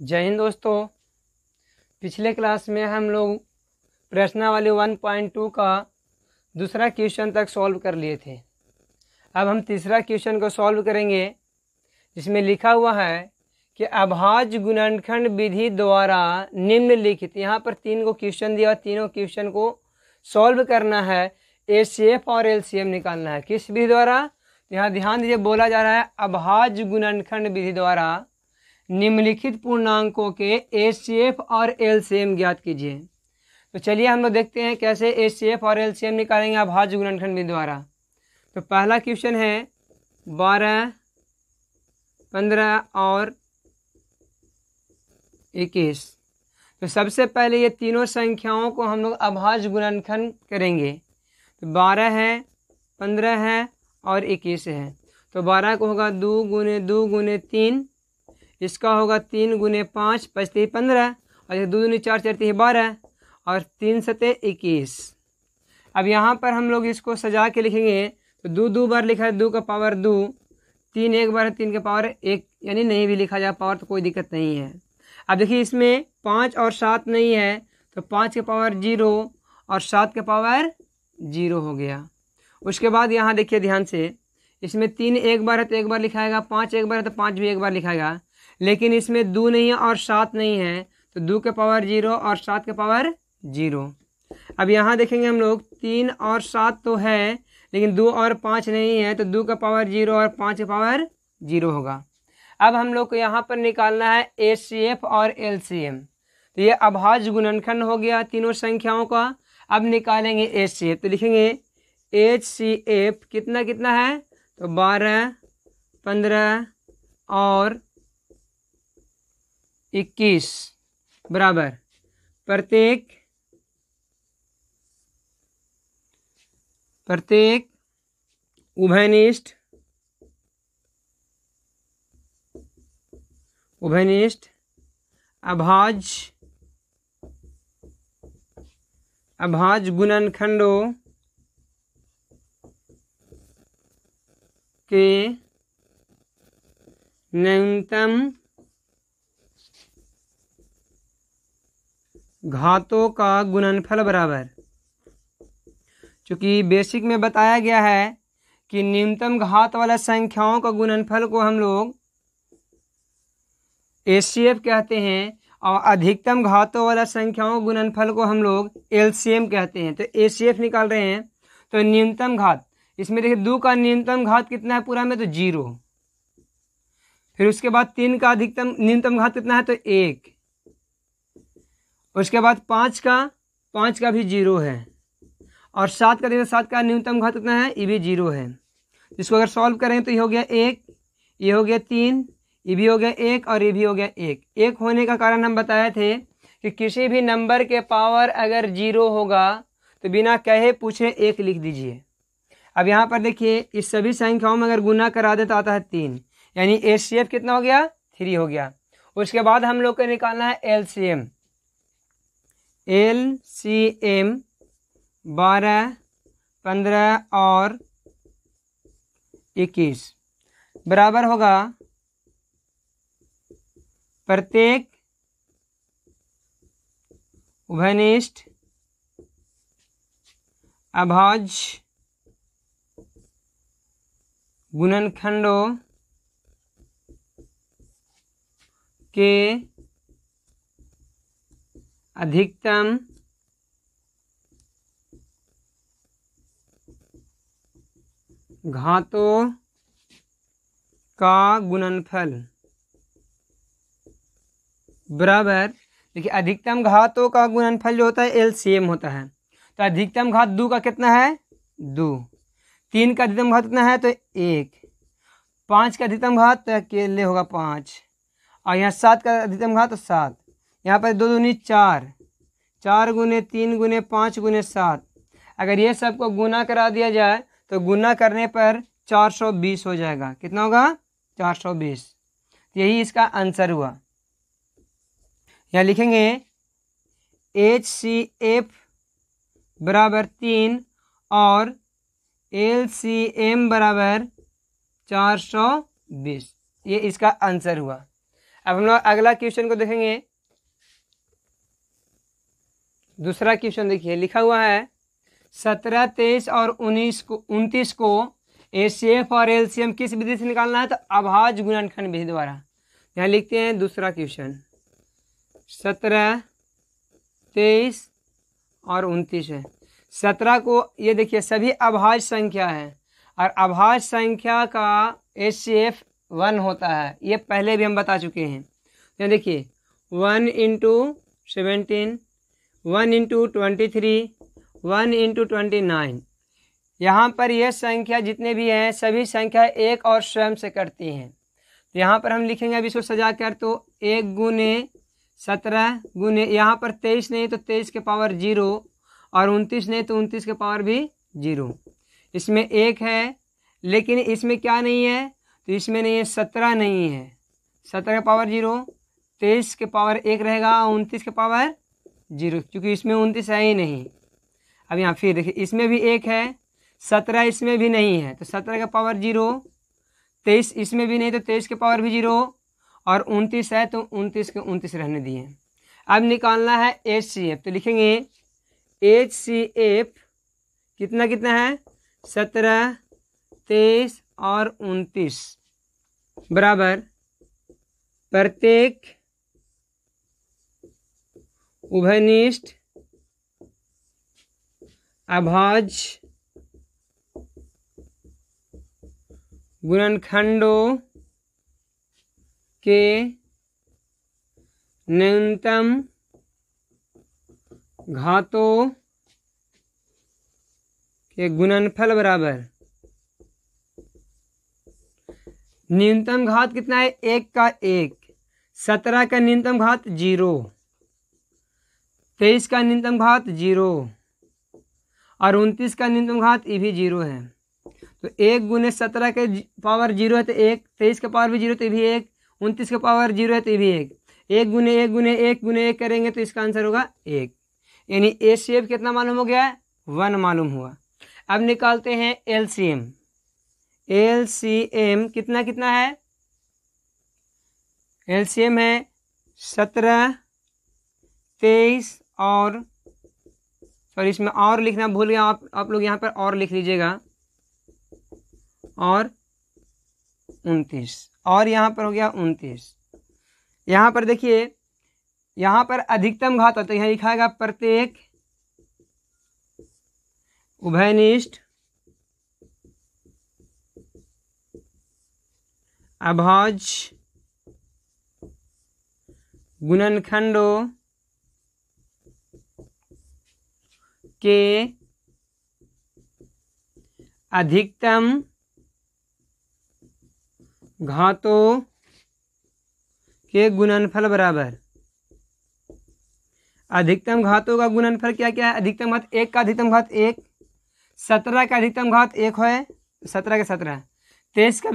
जय हिंद दोस्तों पिछले क्लास में हम लोग प्रश्नावली वन पॉइंट टू का दूसरा क्वेश्चन तक सॉल्व कर लिए थे अब हम तीसरा क्वेश्चन को सॉल्व करेंगे जिसमें लिखा हुआ है कि अभाज गुणनखंड विधि द्वारा निम्नलिखित यहाँ पर तीन को क्वेश्चन दिया तीनों क्वेश्चन को सॉल्व करना है ए सी एफ और एल सी निकालना है किस विधि द्वारा यहाँ ध्यान दीजिए बोला जा रहा है अभाज गुणनखंड विधि द्वारा निम्नलिखित पूर्णांकों के एच सी एफ और एल सी एम ज्ञात कीजिए तो चलिए हम लोग देखते हैं कैसे एच सी एफ और एल सी एम निकालेंगे अभाज्य गुणनखंड विधि द्वारा तो पहला क्वेश्चन है बारह पंद्रह और इक्कीस तो सबसे पहले ये तीनों संख्याओं को हम लोग अभाज गुणनखंड करेंगे तो बारह है पंद्रह है और इक्कीस है तो बारह को होगा दो गुने दो गुने तीन इसका होगा तीन गुने पाँच पचती पंद्रह और दो दूनी चार है बारह और तीन सतह इक्कीस अब यहाँ पर हम लोग इसको सजा के लिखेंगे तो दो दो बार लिखा है दो का पावर दो तीन एक बार है तीन का पावर एक यानी नहीं भी लिखा जाए पावर तो कोई दिक्कत नहीं है अब देखिए इसमें पाँच और सात नहीं है तो पाँच के पावर जीरो और सात के पावर जीरो हो गया उसके बाद यहाँ देखिए ध्यान से इसमें तीन एक बार है तो एक बार लिखाएगा पाँच एक बार है तो पाँच भी एक बार लिखाएगा लेकिन इसमें दो नहीं है और सात नहीं है तो दो के पावर जीरो और सात के पावर जीरो अब यहाँ देखेंगे हम लोग तीन और सात तो है लेकिन दो और पाँच नहीं है तो दो का पावर जीरो और पाँच का पावर जीरो होगा अब हम लोग को यहाँ पर निकालना है ए सी एफ और एल सी एम तो ये अभाज गुणनखंड हो गया तीनों संख्याओं का अब निकालेंगे एच सी एफ तो लिखेंगे एच सी एफ कितना कितना है तो बारह पंद्रह और इक्कीस बराबर प्रत्येक प्रत्येक उभयनिष्ठ उभयनिष्ठ अभाज अभाज गुणनखंडों के न्यूनतम घातों का गुणनफल बराबर चूंकि बेसिक में बताया गया है कि न्यूनतम घात वाला संख्याओं का गुणनफल को हम लोग एसीएफ कहते हैं और अधिकतम घातों वाला संख्याओं गुणनफल को हम लोग एलसीएम कहते हैं तो ए निकाल रहे हैं तो न्यूनतम घात इसमें देखिए दो का न्यूनतम घात कितना है पूरा में तो जीरो फिर उसके बाद तीन का अधिकतम न्यूनतम घात कितना है तो एक उसके बाद पाँच का पाँच का भी जीरो है और सात का देखिए सात का न्यूनतम घात कितना है ये भी जीरो है इसको अगर सॉल्व करें तो ये हो गया एक ये हो गया तीन ये भी हो गया एक और ये भी हो गया एक एक होने का कारण हम बताए थे कि किसी भी नंबर के पावर अगर जीरो होगा तो बिना कहे पूछे एक लिख दीजिए अब यहाँ पर देखिए इस सभी संख्याओं में अगर गुना करा दे तो आता है तीन यानी ए सी एफ कितना हो गया थ्री हो गया उसके बाद हम लोग को निकालना है L C M L C M बारह पंद्रह और इक्कीस बराबर होगा प्रत्येक उभनिष्ठ अभाज गुणनखंडों के अधिकतम घातों का गुणनफल बराबर देखिए अधिकतम घातों का गुणनफल जो होता है एल सेम होता है तो अधिकतम घात दो का कितना है दो तीन का अधिकतम घात कितना है तो एक पाँच का अधिकतम घात तो अकेले होगा पाँच और यहाँ सात का अधिकतम घात तो सात यहाँ पर दो दूनी चार चार गुने तीन गुने पाँच गुने सात अगर ये सबको गुना करा दिया जाए तो गुना करने पर चार सौ बीस हो जाएगा कितना होगा चार सौ बीस यही इसका आंसर हुआ यहाँ लिखेंगे एच सी एफ बराबर तीन और एल सी एम बराबर चार सौ बीस ये इसका आंसर हुआ अब हम लोग अगला क्वेश्चन को देखेंगे दूसरा क्वेश्चन देखिए लिखा हुआ है सत्रह तेईस और उन्नीस को उनतीस को एसीएफ और एलसीएम किस विधि से निकालना है तो अभाज गुणनखंड विधि द्वारा यहाँ लिखते हैं दूसरा क्वेश्चन सत्रह तेईस और उनतीस है सत्रह को ये देखिए सभी अभाज संख्या है और अभाज संख्या का ए सी एफ वन होता है ये पहले भी हम बता चुके हैं यहाँ देखिए one into seventeen one into twenty three one into twenty nine यहाँ पर यह संख्या जितने भी हैं सभी संख्या एक और स्वयं से करती हैं तो यहाँ पर हम लिखेंगे अभी इसको सजा कर तो एक गुने सत्रह गुने यहाँ पर तेईस नहीं तो तेईस के पावर जीरो और उनतीस नहीं तो उनतीस के पावर भी जीरो इसमें एक है लेकिन इसमें क्या नहीं है तो इसमें नहीं है सत्रह नहीं है सत्रह के पावर जीरो तेईस के पावर एक रहेगा उनतीस के पावर जीरो क्योंकि इसमें उनतीस है ही नहीं अब यहाँ फिर देखिए इसमें भी एक है सत्रह इसमें भी नहीं है तो सत्रह का पावर जीरो तेईस इसमें भी नहीं तो तेईस के पावर भी जीरो और उनतीस है तो उनतीस के उनतीस रहने दिए अब निकालना है एच सी एफ तो लिखेंगे एच सी एफ कितना कितना है सत्रह तेईस और उनतीस बराबर प्रत्येक उभयनिष्ठ अभाज गुणनखंडों के न्यूनतम घातों के गुणनफल बराबर न्यूनतम घात कितना है एक का एक सत्रह का न्यूनतम घात जीरो तेईस का न्यूनतम घात जीरो और उनतीस का न्यूनतम घात ये भी जीरो है तो एक गुने सत्रह के पावर जीरो है तो एक तेईस का पावर भी जीरो तो ये भी एक उनतीस का पावर जीरो है तो ये भी एक एक गुने एक गुने एक गुने एक करेंगे तो इसका आंसर होगा एक यानी ए सी एफ कितना मालूम हो गया है वन मालूम हुआ अब निकालते हैं L C M L C M कितना कितना है एल सी एम है सत्रह तेईस और सॉरी इसमें और लिखना भूल गया आप आप लोग यहाँ पर और लिख लीजिएगा और उनतीस और यहाँ पर हो गया उनतीस यहाँ पर देखिए यहाँ पर अधिकतम घात होता है यहाँ लिखाएगा प्रत्येक उभयनिष्ठ अभाज गुणनखंडों के अधिकतम घातों के गुणनफल बराबर अधिकतम घातों का गुणनफल क्या क्या है अधिकतम घात एक का अधिकतम घात एक सत्रह का अधिकतम घात एक है सत्रह का सत्रह तेईस का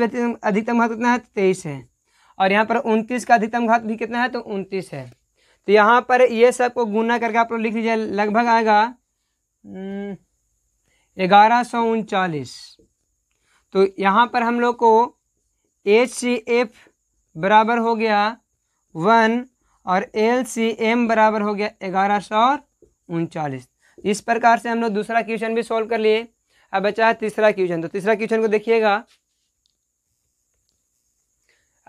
अधिकतम घात कितना है तो तेईस है और यहाँ पर उनतीस का अधिकतम घात भी कितना है तो उनतीस है तो यहाँ पर ये सब को गुना करके आप लोग लिख लीजिए लगभग आएगा हम्म, ग्यारह सौ उनचालीस तो यहाँ पर हम लोग को एच सी एफ बराबर हो गया वन और एल सी एम बराबर हो गया ग्यारह सौ उनचालीस इस प्रकार से हम लोग दूसरा क्वेश्चन भी सॉल्व कर लिए अब बचा है तीसरा क्वेश्चन तो तीसरा क्वेश्चन को देखिएगा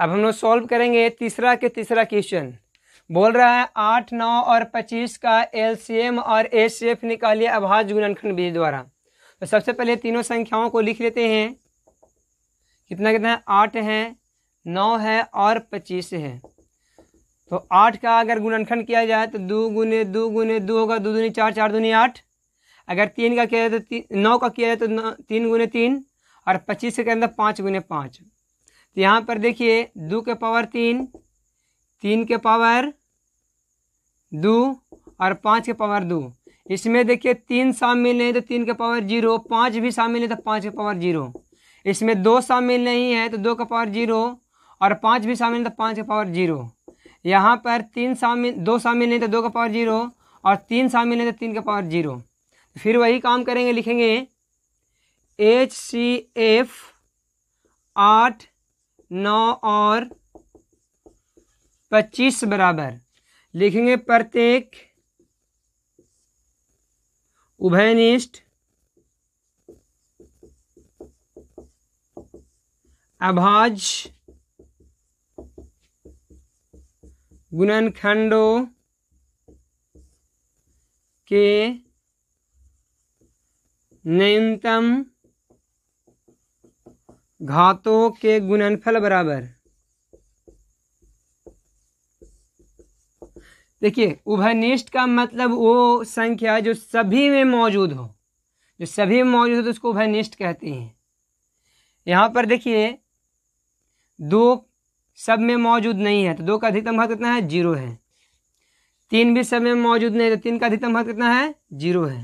अब हम लोग सॉल्व करेंगे तीसरा के तीसरा क्वेश्चन बोल रहा है आठ नौ और पच्चीस का एल और एफ निकालिए अभाज गुणनखंड विधि द्वारा तो सबसे पहले तीनों संख्याओं को लिख लेते हैं कितना कितना है आठ है नौ है और पच्चीस है तो आठ का अगर गुणनखंड किया जाए तो दो गुने दो गुने दो होगा दो दूनी चार चार दूनी आठ अगर तीन का किया जाए तो नौ का किया जाए तो तीन गुने तीन और पच्चीस के अंदर पाँच गुने पाँच तो यहाँ पर देखिए दो के पावर तीन तीन के पावर दो और पाँच के पावर दो इसमें देखिए तीन शामिल नहीं तो तीन के पावर जीरो पाँच भी शामिल नहीं तो पाँच के पावर जीरो इसमें दो शामिल नहीं है तो दो का पावर जीरो और पाँच भी शामिल नहीं तो पाँच के पावर जीरो यहाँ पर तीन शामिल दो शामिल नहीं तो दो का पावर जीरो और तीन शामिल नहीं तो तीन का पावर जीरो फिर वही काम करेंगे लिखेंगे एच सी एफ आठ नौ और पच्चीस बराबर लिखेंगे प्रत्येक उभयनिष्ठ अभाज गुणनखंडों के न्यूनतम घातों के गुणनफल बराबर देखिए उभयनिष्ठ का मतलब वो संख्या जो सभी में मौजूद हो जो सभी में मौजूद हो तो उसको उभयनिष्ठ कहते हैं यहाँ पर देखिए दो सब में मौजूद नहीं है तो दो का अधिकतम भाग कितना है जीरो है तीन भी सब में मौजूद नहीं है तो तीन का अधिकतम भाग कितना है जीरो है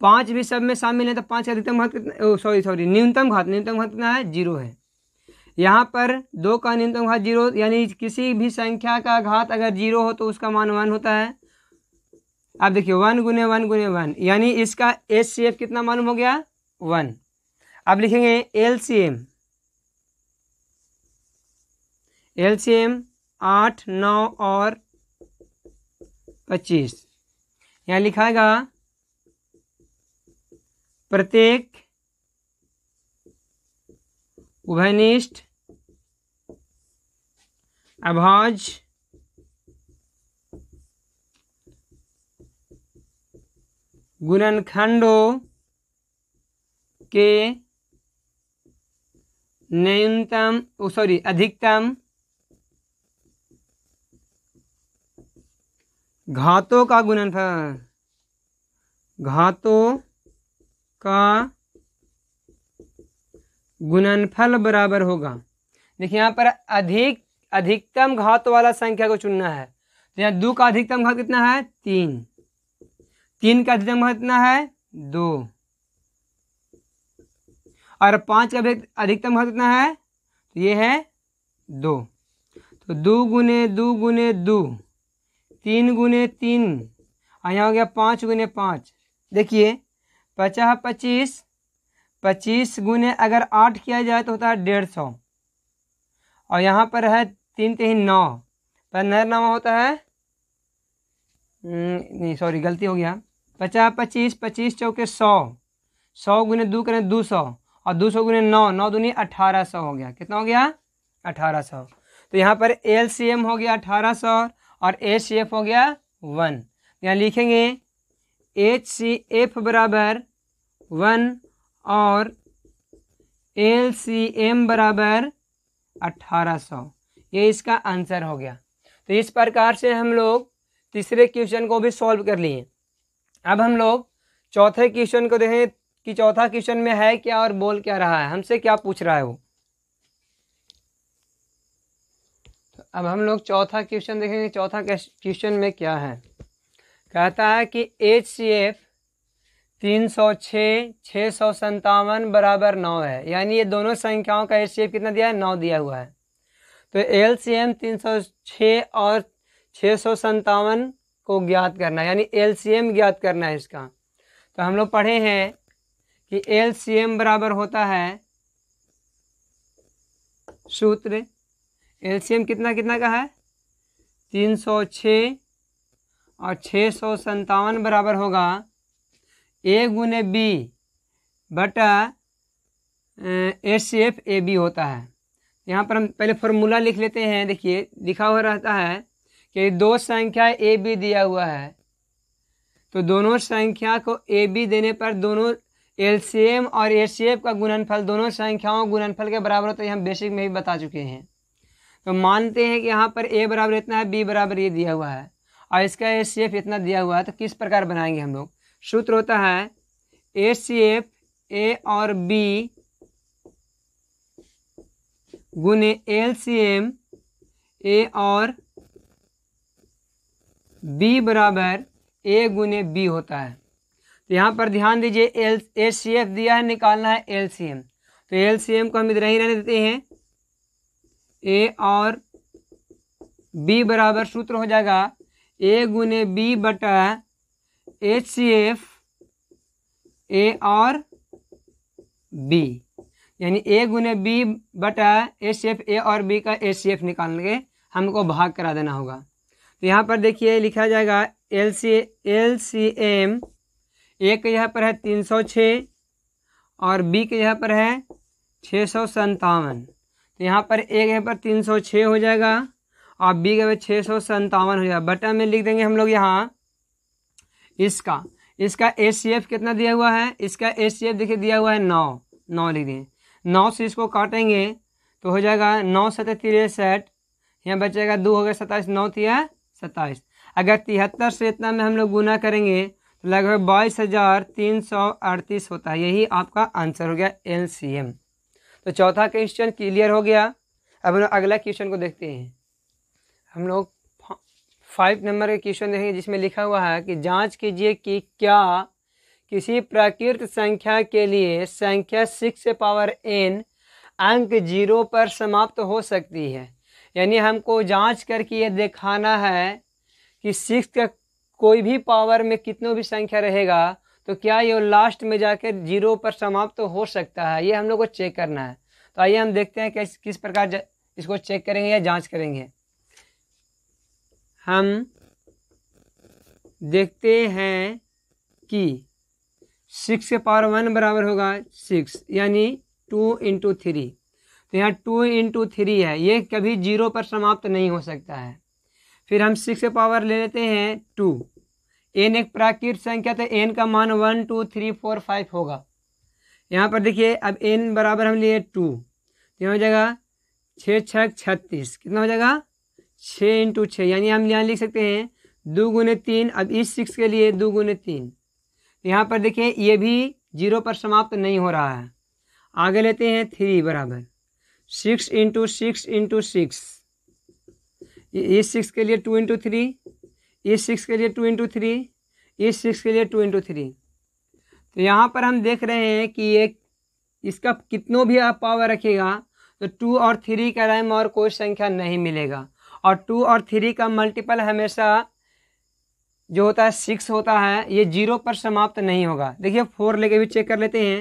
पाँच भी सब में शामिल है तो पाँच का अधिकतम भाग कितना सॉरी सॉरी न्यूनतम घात न्यूनतम घात कितना है जीरो है यहाँ पर दो का न्यूनतम घात जीरो यानी किसी भी संख्या का घात अगर जीरो हो तो उसका मान वन होता है अब देखिए वन गुने वन गुने वन यानी इसका एच सी एफ कितना मालूम हो गया वन अब लिखेंगे L C M L C M आठ नौ और पच्चीस यहाँ लिखाएगा प्रत्येक उभयनिष्ठ अभाज गुणनखंडों के न्यूनतम सॉरी अधिकतम घातों का गुणनफल घातों का गुणनफल बराबर होगा देखिए यहाँ पर अधिक अधिकतम घात वाला संख्या को चुनना है तो यहाँ दो का अधिकतम घात कितना है तीन तीन का अधिकतम घात कितना है दो और पांच का अधिकतम घात कितना है तो ये है दो तो दो गुने दो गुने दो तीन गुने तीन और यहाँ हो गया पाँच गुने पाँच देखिए पचास पच्चीस पच्चीस गुने अगर आठ किया जाए तो होता है डेढ़ सौ और यहाँ पर है तीन तीन नौ पन्नर नवा होता है हम्म, नहीं सॉरी गलती हो गया पचास पच्चीस पच्चीस चौके सौ सौ गुने दो करें दो सौ और दो सौ गुने नौ नौ दुनी अठारह सौ हो गया कितना हो गया अठारह सौ तो यहाँ पर एल सी एम हो गया अठारह सौ और एच सी एफ हो गया वन यहाँ लिखेंगे एच सी एफ बराबर वन और एल सी एम बराबर अठारह सौ ये इसका आंसर हो गया तो इस प्रकार से हम लोग तीसरे क्वेश्चन को भी सॉल्व कर लिए अब हम लोग चौथे क्वेश्चन को देखें कि चौथा क्वेश्चन में है क्या और बोल क्या रहा है हमसे क्या पूछ रहा है वो तो अब हम लोग चौथा क्वेश्चन देखेंगे चौथा क्वेश्चन में क्या है कहता है कि एच सी एफ तीन सौ छः छः सौ संतावन बराबर नौ है यानी ये दोनों संख्याओं का एच कितना दिया है नौ दिया हुआ है तो एल सी एम तीन सौ छः और छः सौ संतावन को ज्ञात करना है यानी एल सी एम ज्ञात करना है इसका तो हम लोग पढ़े हैं कि एल सी एम बराबर होता है सूत्र एल सी एम कितना कितना का है तीन सौ छः और छः सौ संतावन बराबर होगा ए गुने बी बटा ए सी एफ ए बी होता है यहाँ पर हम पहले फॉर्मूला लिख लेते हैं देखिए लिखा हुआ रहता है कि दो संख्या ए बी दिया हुआ है तो दोनों संख्या को ए बी देने पर दोनों एल सी एम और ए सी एफ का गुणनफल दोनों संख्याओं गुणनफल के बराबर होता है हम बेसिक में भी बता चुके हैं तो मानते हैं कि यहाँ पर ए बराबर इतना है बी बराबर ये दिया हुआ है और इसका ए सी एफ इतना दिया हुआ है तो किस प्रकार बनाएंगे हम लोग सूत्र होता है ए सी एफ ए और बी गुने एल सी एम ए और बी बराबर ए गुने बी होता है तो यहाँ पर ध्यान दीजिए एल ए सी एफ दिया है निकालना है एल सी एम तो एल सी एम को हम इधर ही रहने देते हैं ए और बी बराबर सूत्र हो जाएगा ए गुने बी बटा एच सी एफ ए और बी यानी ए गुने बी बटा एच सी एफ ए और बी का एच सी एफ निकाल के हमको भाग करा देना होगा तो यहाँ पर देखिए लिखा जाएगा L C L C M A के यहाँ पर है तीन सौ छः और बी के यहाँ पर है छः सौ संतावन तो यहाँ पर ए के यहाँ पर तीन सौ छः हो जाएगा और बी के यहाँ छः सौ संतावन हो जाएगा बटा में लिख देंगे हम लोग यहाँ इसका इसका ए सी एफ कितना दिया हुआ है इसका ए सी एफ देखिए दिया हुआ है नौ नौ लिख दिए नौ से इसको काटेंगे तो हो जाएगा नौ सत तिरसठ यहाँ बचेगा दो हो गया सत्ताईस नौ तिया सत्ताईस अगर तिहत्तर से इतना में हम लोग गुना करेंगे तो लगभग बाईस हज़ार तीन सौ अड़तीस होता है यही आपका आंसर हो गया एल सी एम तो चौथा क्वेश्चन क्लियर हो गया अब हम अगला क्वेश्चन को देखते हैं हम लोग फाइव नंबर का क्वेश्चन देखेंगे जिसमें लिखा हुआ है कि जांच कीजिए कि क्या किसी प्राकृत संख्या के लिए संख्या सिक्स पावर एन अंक जीरो पर समाप्त हो सकती है यानी हमको जांच करके ये दिखाना है कि सिक्स का कोई भी पावर में कितनों भी संख्या रहेगा तो क्या ये लास्ट में जाकर जीरो पर समाप्त तो हो सकता है ये हम लोग को चेक करना है तो आइए हम देखते हैं किस किस प्रकार इसको चेक करेंगे या जांच करेंगे हम देखते हैं कि सिक्स के पावर वन बराबर होगा सिक्स यानी टू इंटू थ्री तो यहाँ टू इंटू थ्री है ये कभी जीरो पर समाप्त नहीं हो सकता है फिर हम सिक्स के पावर ले लेते हैं टू एन एक प्राकृत संख्या तो एन का मान one two three four five होगा यहाँ पर देखिए अब एन बराबर हम लिए टू तो यहाँ हो जाएगा छः छः छत्तीस कितना हो जाएगा छः इंटू छः यानी हम यहाँ लिख सकते हैं दो गुने तीन अब इस सिक्स के लिए दो गुने तीन यहाँ पर देखिए ये भी जीरो पर समाप्त तो नहीं हो रहा है आगे लेते हैं थ्री बराबर six into six into six इस सिक्स के लिए टू इंटू थ्री इस सिक्स के लिए टू इंटू थ्री इस सिक्स के लिए टू इंटू थ्री तो यहाँ पर हम देख रहे हैं कि ये इसका कितनों भी आप पावर रखेगा तो टू और थ्री का रैम और कोई संख्या नहीं मिलेगा और टू और थ्री का मल्टीपल हमेशा जो होता है सिक्स होता है ये जीरो पर समाप्त नहीं होगा देखिए फोर लेके भी चेक कर लेते हैं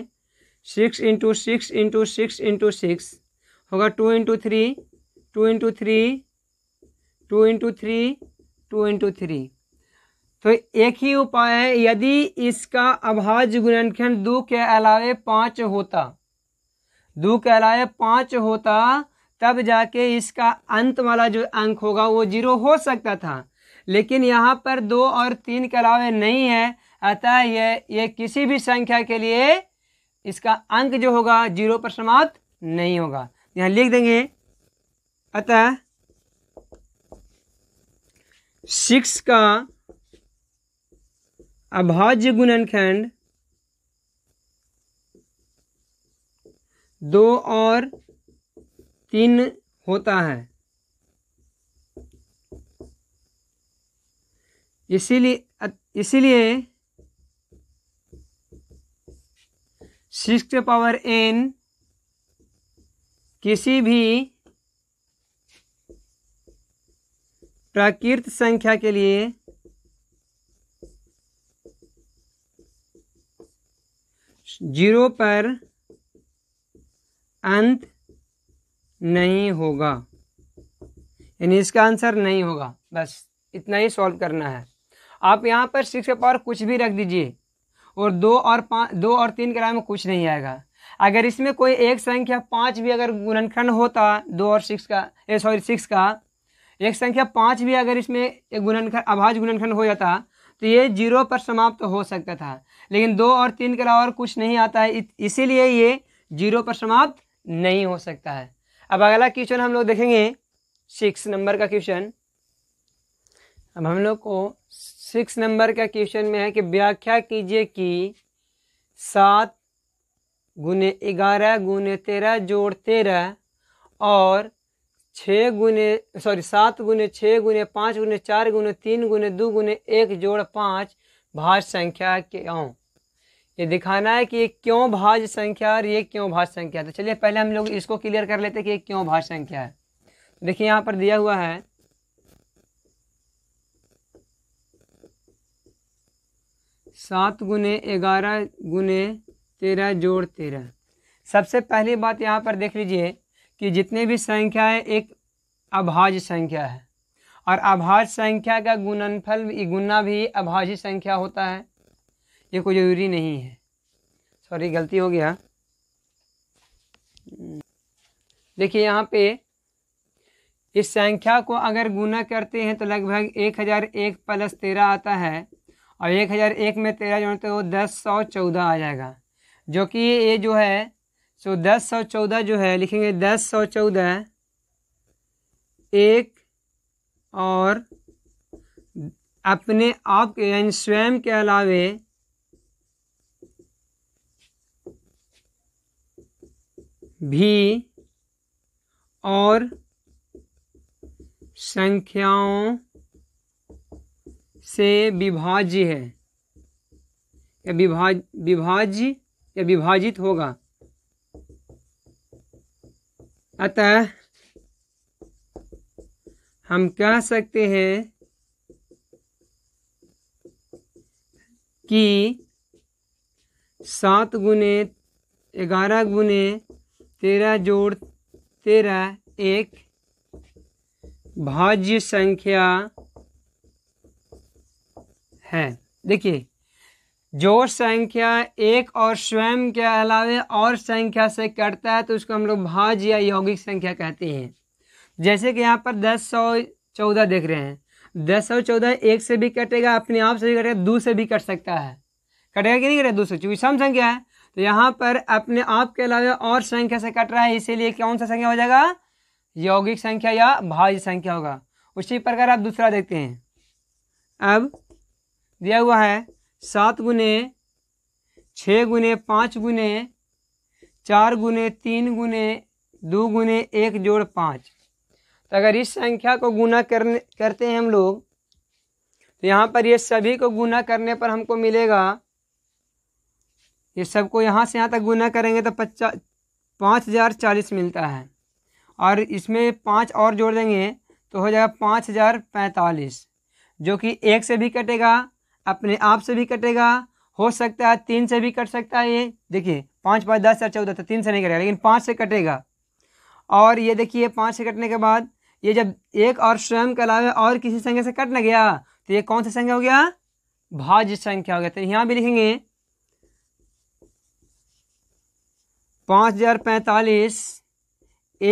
six into six into six into six होगा two into three two into three two into three two into three तो एक ही उपाय है यदि इसका अभाज्य गुणनखंड दो के अलावे पाँच होता दो के अलावे पाँच होता तब जाके इसका अंत वाला जो अंक होगा वो जीरो हो सकता था लेकिन यहाँ पर दो और तीन के अलावा नहीं है अतः यह ये किसी भी संख्या के लिए इसका अंक जो होगा जीरो पर समाप्त नहीं होगा यहाँ लिख देंगे अतः सिक्स का अभाज्य गुणनखंड दो और तीन होता है इसीलिए इसीलिए सिक्स पावर एन किसी भी प्राकृत संख्या के लिए जीरो पर अंत नहीं होगा यानी इसका आंसर नहीं होगा बस इतना ही सॉल्व करना है आप यहाँ पर सिक्स के पावर कुछ भी रख दीजिए और दो और पाँच दो और तीन के में कुछ नहीं आएगा अगर इसमें कोई एक संख्या पाँच भी अगर गुणनखंड होता दो और सिक्स का ए सॉरी सिक्स का एक संख्या पाँच भी अगर इसमें गुणनखंड अभाज गुणनखंड हो जाता तो ये जीरो पर समाप्त तो हो सकता था लेकिन दो और तीन के अलावा और कुछ नहीं आता है इसीलिए ये जीरो पर समाप्त नहीं हो सकता है अब अगला क्वेश्चन हम लोग देखेंगे सिक्स नंबर का क्वेश्चन अब हम लोग को सिक्स नंबर का क्वेश्चन में है कि व्याख्या कीजिए कि सात गुने ग्यारह गुने तेरह जोड़ तेरह और छः गुने सॉरी सात गुने छः गुने पाँच गुने चार गुने तीन गुने दो गुने एक जोड़ पाँच भाज संख्या के क्यों ये दिखाना है कि ये क्यों भाज संख्या और ये क्यों भाज संख्या तो चलिए पहले हम लोग इसको क्लियर कर लेते हैं कि ये क्यों भाज संख्या है देखिए यहाँ पर दिया हुआ है सात गुने ग्यारह गुने तेरह जोड़ तेरह सबसे पहली बात यहाँ पर देख लीजिए कि जितने भी संख्या है एक अभाज्य संख्या है और अभाज्य संख्या का गुणनफल गुना भी अभाज्य संख्या होता है ये कोई ज़रूरी नहीं है सॉरी गलती हो गया देखिए यहाँ पे इस संख्या को अगर गुना करते हैं तो लगभग एक हज़ार एक प्लस तेरह आता है और एक हज़ार एक में तेरह जोड़ते वो तो दस सौ चौदह आ जाएगा जो कि ये जो है सो दस सौ चौदह जो है लिखेंगे दस सौ चौदह एक और अपने आप के यानी स्वयं के अलावे भी और संख्याओं से विभाज्य है या विभाज विभाज्य या विभाजित होगा अतः हम कह सकते हैं कि सात गुने ग्यारह गुने तेरह जोड़ तेरह एक भाज्य संख्या है देखिए जो संख्या एक और स्वयं के अलावे और संख्या से कटता है तो उसको हम लोग भाज्य या यौगिक संख्या कहते हैं जैसे कि यहाँ पर दस सौ चौदह देख रहे हैं दस सौ चौदह एक से भी कटेगा अपने आप से भी कटेगा दो से भी कट सकता है कटेगा कि नहीं कटेगा दो से चूँकि सम संख्या है तो यहाँ पर अपने आप के अलावा और संख्या से कट रहा है इसीलिए कौन सा संख्या हो जाएगा यौगिक संख्या या भाज्य संख्या होगा उसी प्रकार आप दूसरा देखते हैं अब दिया हुआ है सात गुने छः गुने पाँच गुने चार गुने तीन गुने दो गुने एक जोड़ पाँच तो अगर इस संख्या को गुना करने करते हैं हम लोग तो यहाँ पर ये सभी को गुना करने पर हमको मिलेगा ये सबको यहाँ से यहाँ तक गुना करेंगे तो पचास पाँच हज़ार चालीस मिलता है और इसमें पाँच और जोड़ देंगे तो हो जाएगा पाँच हज़ार पैंतालीस जो कि एक से भी कटेगा अपने आप से भी कटेगा हो सकता है तीन से भी कट सकता है ये देखिए पाँच पाँच दस चार चौदह तो तीन से नहीं कटेगा लेकिन पाँच से कटेगा और ये देखिए पाँच से कटने के बाद ये जब एक और स्वयं के अलावा और किसी संख्या से कट गया तो ये कौन सा संख्या हो गया भाज्य संख्या हो गया तो यहाँ भी लिखेंगे पाँच हज़ार पैंतालीस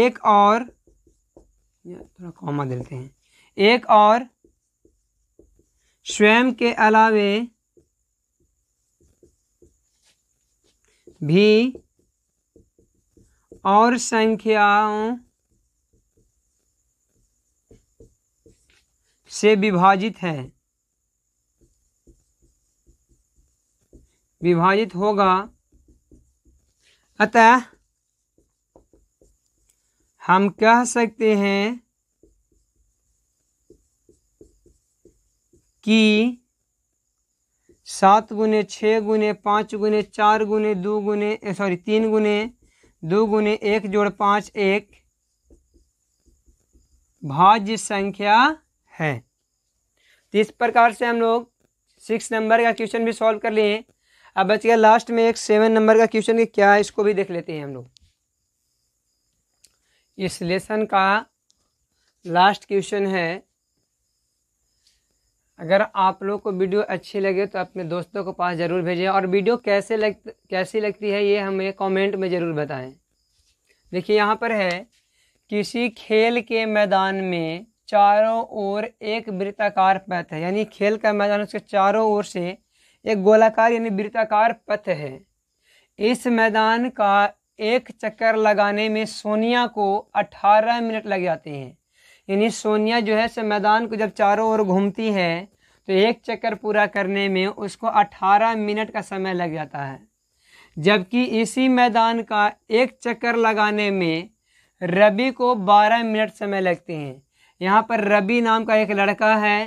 एक और थोड़ा कॉमा देते हैं एक और स्वयं के अलावे भी और संख्याओं से विभाजित है विभाजित होगा अतः हम कह सकते हैं कि सात गुने छः गुने पाँच गुने चार गुने दो गुने सॉरी तीन गुने दो गुने एक जोड़ पाँच एक भाज्य संख्या है तो इस प्रकार से हम लोग सिक्स नंबर का क्वेश्चन भी सॉल्व कर लिए अब बच गया लास्ट में एक सेवन नंबर का क्वेश्चन क्या है इसको भी देख लेते हैं हम लोग इस लेसन का लास्ट क्वेश्चन है अगर आप लोग को वीडियो अच्छी लगे तो अपने दोस्तों के पास ज़रूर भेजें और वीडियो कैसे लग कैसी लगती है ये हमें कमेंट में ज़रूर बताएं देखिए यहाँ पर है किसी खेल के मैदान में चारों ओर एक वृत्ताकार पथ है यानी खेल का मैदान उसके चारों ओर से एक गोलाकार यानी वृत्ताकार पथ है इस मैदान का एक चक्कर लगाने में सोनिया को 18 मिनट लग जाते हैं यानी सोनिया जो है से मैदान को जब चारों ओर घूमती है तो एक चक्कर पूरा करने में उसको 18 मिनट का समय लग जाता है जबकि इसी मैदान का एक चक्कर लगाने में रबी को 12 मिनट समय लगते हैं यहाँ पर रबी नाम का एक लड़का है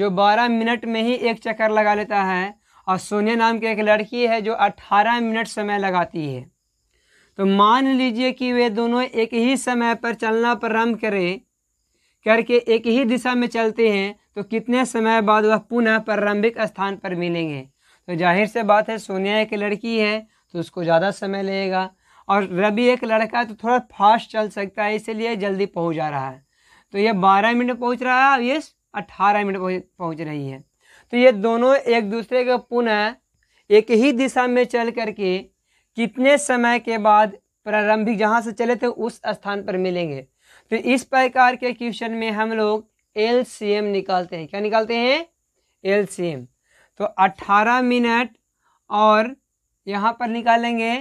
जो 12 मिनट में ही एक चक्कर लगा लेता है और सोनिया नाम की एक लड़की है जो 18 मिनट समय लगाती है तो मान लीजिए कि वे दोनों एक ही समय पर चलना प्रारंभ करें करके एक ही दिशा में चलते हैं तो कितने समय बाद वह पुनः प्रारंभिक स्थान पर मिलेंगे तो जाहिर से बात है सोनिया एक लड़की है तो उसको ज़्यादा समय लगेगा और रवि एक लड़का है तो थोड़ा फास्ट चल सकता है इसीलिए जल्दी पहुंच जा रहा है तो यह बारह मिनट पहुँच रहा है और ये अट्ठारह मिनट पहुँच रही है तो ये दोनों एक दूसरे का पुनः एक ही दिशा में चल करके कितने समय के बाद प्रारंभिक जहाँ से चले थे उस स्थान पर मिलेंगे तो इस प्रकार के क्वेश्चन में हम लोग एल निकालते हैं क्या निकालते हैं एल तो 18 मिनट और यहाँ पर निकालेंगे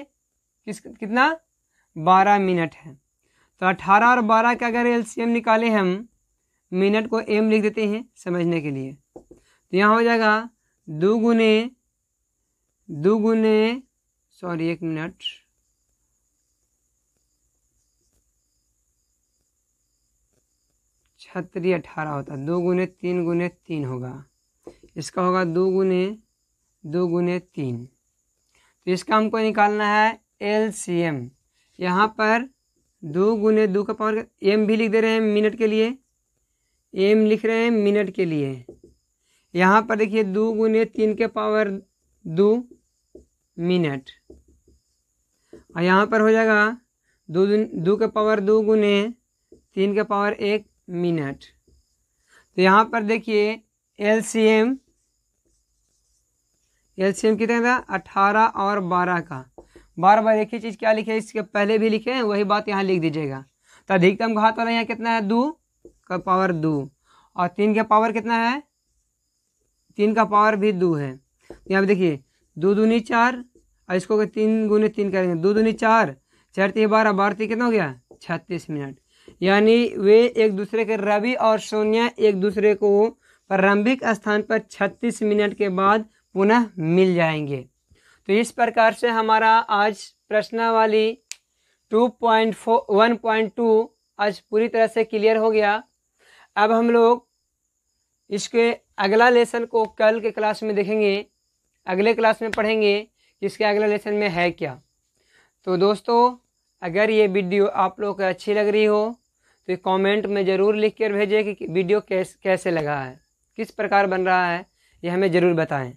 किस कितना 12 मिनट है तो 18 और 12 का अगर एल निकाले हम मिनट को एम लिख देते हैं समझने के लिए तो यहाँ हो जाएगा दो गुने दो गुने सॉरी एक मिनट छत्री अठारह होता दो गुने तीन गुने तीन होगा इसका होगा दो गुने दो गुने तीन तो इसका हमको निकालना है एल सी एम यहाँ पर दो गुने दो का पावर एम भी लिख दे रहे हैं मिनट के लिए एम लिख रहे हैं मिनट के लिए यहाँ पर देखिए दो गुने तीन के पावर दो मिनट और यहाँ पर हो जाएगा दो दो के पावर दो गुने तीन के पावर एक मिनट तो यहाँ पर देखिए L C M L C M कितने था अठारह और बारह का बार बार एक ही चीज़ क्या लिखे इसके पहले भी लिखे हैं वही बात यहाँ लिख दीजिएगा तो अधिकतम घात वाला यहाँ कितना है दो का पावर दो और तीन का पावर कितना है तीन का पावर भी दो है यहाँ पर देखिए दो दूनी चार और इसको तीन गुने तीन करेंगे दो दूनी चार चार तीन बारह बारह तीन कितना हो गया छत्तीस मिनट यानी वे एक दूसरे के रवि और सोनिया एक दूसरे को प्रारंभिक स्थान पर छत्तीस मिनट के बाद पुनः मिल जाएंगे तो इस प्रकार से हमारा आज प्रश्नावली two point four one point two आज पूरी तरह से क्लियर हो गया अब हम लोग इसके अगला लेसन को कल के क्लास में देखेंगे अगले क्लास में पढ़ेंगे कि इसके अगले लेसन में है क्या तो दोस्तों अगर ये वीडियो आप लोग को अच्छी लग रही हो तो कमेंट में ज़रूर लिख कर भेजें कि वीडियो कैस कैसे लगा है किस प्रकार बन रहा है ये हमें ज़रूर बताएं